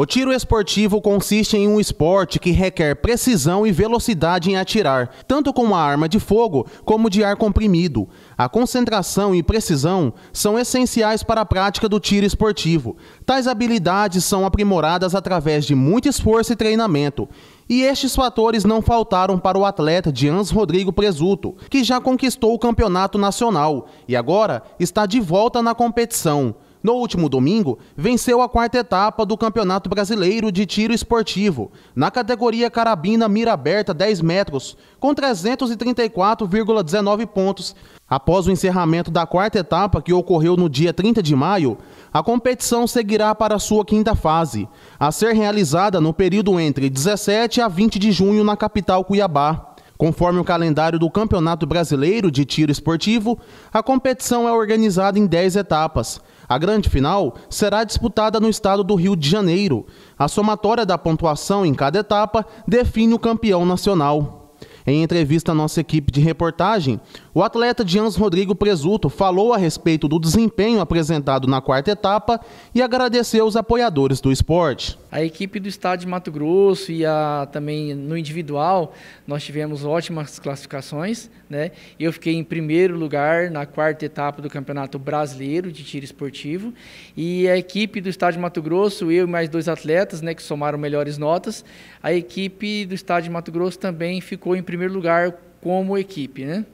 O tiro esportivo consiste em um esporte que requer precisão e velocidade em atirar, tanto com uma arma de fogo como de ar comprimido. A concentração e precisão são essenciais para a prática do tiro esportivo. Tais habilidades são aprimoradas através de muito esforço e treinamento. E estes fatores não faltaram para o atleta Dians Rodrigo Presuto, que já conquistou o campeonato nacional e agora está de volta na competição. No último domingo, venceu a quarta etapa do Campeonato Brasileiro de Tiro Esportivo, na categoria Carabina Mira Aberta 10 metros, com 334,19 pontos. Após o encerramento da quarta etapa, que ocorreu no dia 30 de maio, a competição seguirá para sua quinta fase, a ser realizada no período entre 17 a 20 de junho na capital Cuiabá. Conforme o calendário do Campeonato Brasileiro de Tiro Esportivo, a competição é organizada em 10 etapas, a grande final será disputada no estado do Rio de Janeiro. A somatória da pontuação em cada etapa define o campeão nacional. Em entrevista à nossa equipe de reportagem, o atleta Jans Rodrigo Presuto falou a respeito do desempenho apresentado na quarta etapa e agradeceu os apoiadores do esporte. A equipe do estado de Mato Grosso e a, também no individual, nós tivemos ótimas classificações. Né? Eu fiquei em primeiro lugar na quarta etapa do Campeonato Brasileiro de Tiro Esportivo. E a equipe do estado de Mato Grosso, eu e mais dois atletas né, que somaram melhores notas, a equipe do estado de Mato Grosso também ficou em primeiro lugar como equipe. Né?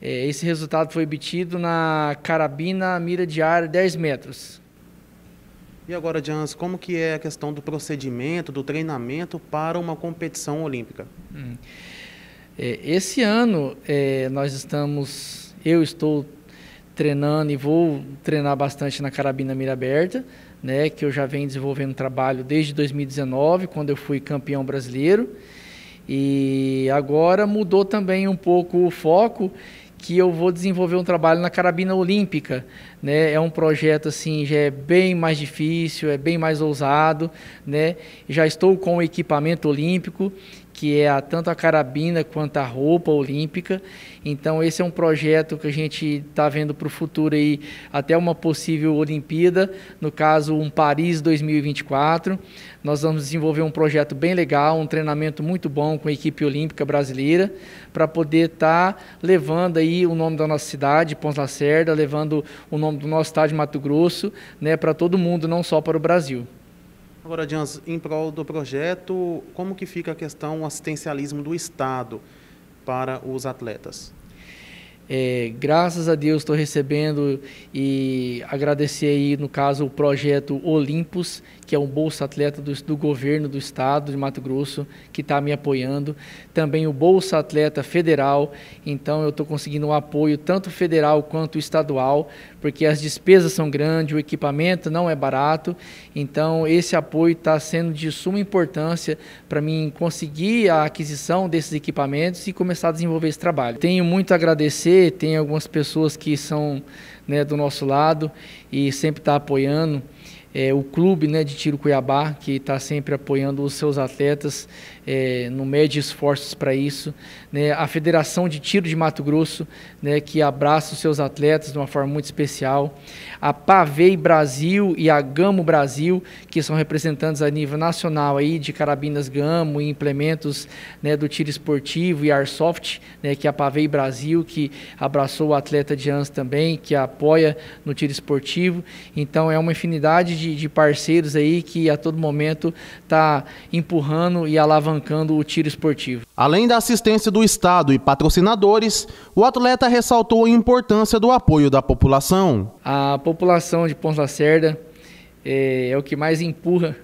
É, esse resultado foi obtido na carabina mira de ar 10 metros. E agora, Jans, como que é a questão do procedimento, do treinamento para uma competição olímpica? Hum. É, esse ano é, nós estamos, eu estou treinando e vou treinar bastante na carabina mira aberta, né, que eu já venho desenvolvendo trabalho desde 2019, quando eu fui campeão brasileiro. E agora mudou também um pouco o foco que eu vou desenvolver um trabalho na carabina olímpica, né? É um projeto assim, já é bem mais difícil, é bem mais ousado, né? Já estou com o equipamento olímpico que é a, tanto a carabina quanto a roupa olímpica. Então esse é um projeto que a gente está vendo para o futuro aí até uma possível Olimpíada, no caso um Paris 2024. Nós vamos desenvolver um projeto bem legal, um treinamento muito bom com a equipe olímpica brasileira para poder estar tá levando aí o nome da nossa cidade, Pons Lacerda, levando o nome do nosso estado de Mato Grosso, né, para todo mundo, não só para o Brasil. Agora, Dias, em prol do projeto, como que fica a questão o assistencialismo do Estado para os atletas? É, graças a Deus estou recebendo e agradecer aí, no caso, o projeto Olympus, que é um Bolsa Atleta do, do governo do estado de Mato Grosso, que está me apoiando. Também o Bolsa Atleta Federal, então eu estou conseguindo um apoio tanto federal quanto estadual, porque as despesas são grandes, o equipamento não é barato, então esse apoio está sendo de suma importância para mim conseguir a aquisição desses equipamentos e começar a desenvolver esse trabalho. Tenho muito a agradecer tem algumas pessoas que são né, do nosso lado e sempre está apoiando é, o clube né, de tiro Cuiabá, que está sempre apoiando os seus atletas, é, no mede esforços para isso, né, a Federação de Tiro de Mato Grosso, né, que abraça os seus atletas de uma forma muito especial, a Pavei Brasil e a Gamo Brasil, que são representantes a nível nacional aí de carabinas Gamo e implementos né, do tiro esportivo e Airsoft, né, que é a Pavei Brasil, que abraçou o atleta de ANS também, que apoia no tiro esportivo. Então é uma infinidade de de, de parceiros aí que a todo momento está empurrando e alavancando o tiro esportivo. Além da assistência do Estado e patrocinadores, o atleta ressaltou a importância do apoio da população. A população de Ponta Lacerda é, é o que mais empurra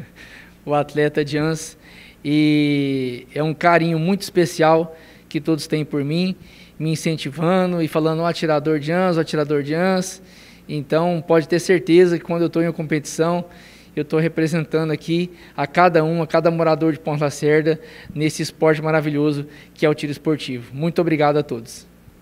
o atleta de ANS e é um carinho muito especial que todos têm por mim, me incentivando e falando o atirador de ans, o atirador de ans. Então, pode ter certeza que quando eu estou em uma competição, eu estou representando aqui a cada um, a cada morador de Ponta Lacerda, nesse esporte maravilhoso que é o tiro esportivo. Muito obrigado a todos.